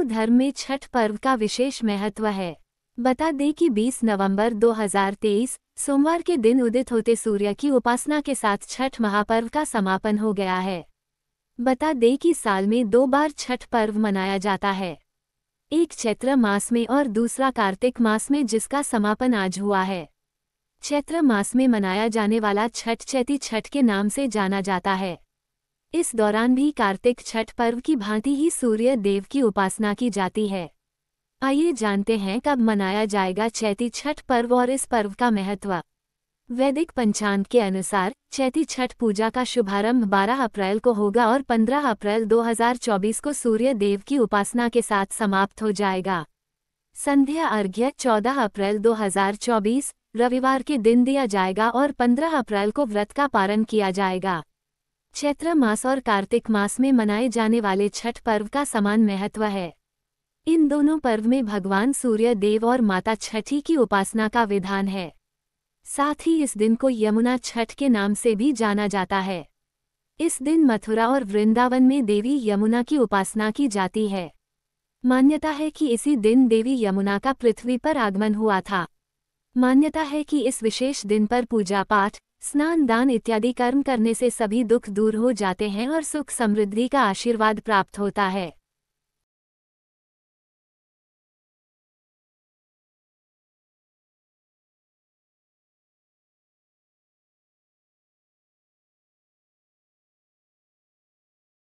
हिंदू धर्म में छठ पर्व का विशेष महत्व है बता दें कि 20 नवंबर 2023 सोमवार के दिन उदित होते सूर्य की उपासना के साथ छठ महापर्व का समापन हो गया है बता दें कि साल में दो बार छठ पर्व मनाया जाता है एक चैत्र मास में और दूसरा कार्तिक मास में जिसका समापन आज हुआ है चैत्र मास में मनाया जाने वाला छठ चैती छठ के नाम से जाना जाता है इस दौरान भी कार्तिक छठ पर्व की भांति ही सूर्य देव की उपासना की जाती है आइए जानते हैं कब मनाया जाएगा चैती छठ पर्व और इस पर्व का महत्व वैदिक पंचांग के अनुसार चैती छठ पूजा का शुभारंभ 12 अप्रैल को होगा और 15 अप्रैल 2024 को सूर्य देव की उपासना के साथ समाप्त हो जाएगा संध्या अर्घ्य 14 अप्रैल 2024 रविवार के दिन दिया जाएगा और 15 अप्रैल को व्रत का पारण किया जाएगा चैत्र मास और कार्तिक मास में मनाए जाने वाले छठ पर्व का समान महत्व है इन दोनों पर्व में भगवान सूर्य देव और माता छठी की उपासना का विधान है साथ ही इस दिन को यमुना छठ के नाम से भी जाना जाता है इस दिन मथुरा और वृंदावन में देवी यमुना की उपासना की जाती है मान्यता है कि इसी दिन देवी यमुना का पृथ्वी पर आगमन हुआ था मान्यता है कि इस विशेष दिन पर पूजा पाठ स्नान दान इत्यादि कर्म करने से सभी दुख दूर हो जाते हैं और सुख समृद्धि का आशीर्वाद प्राप्त होता है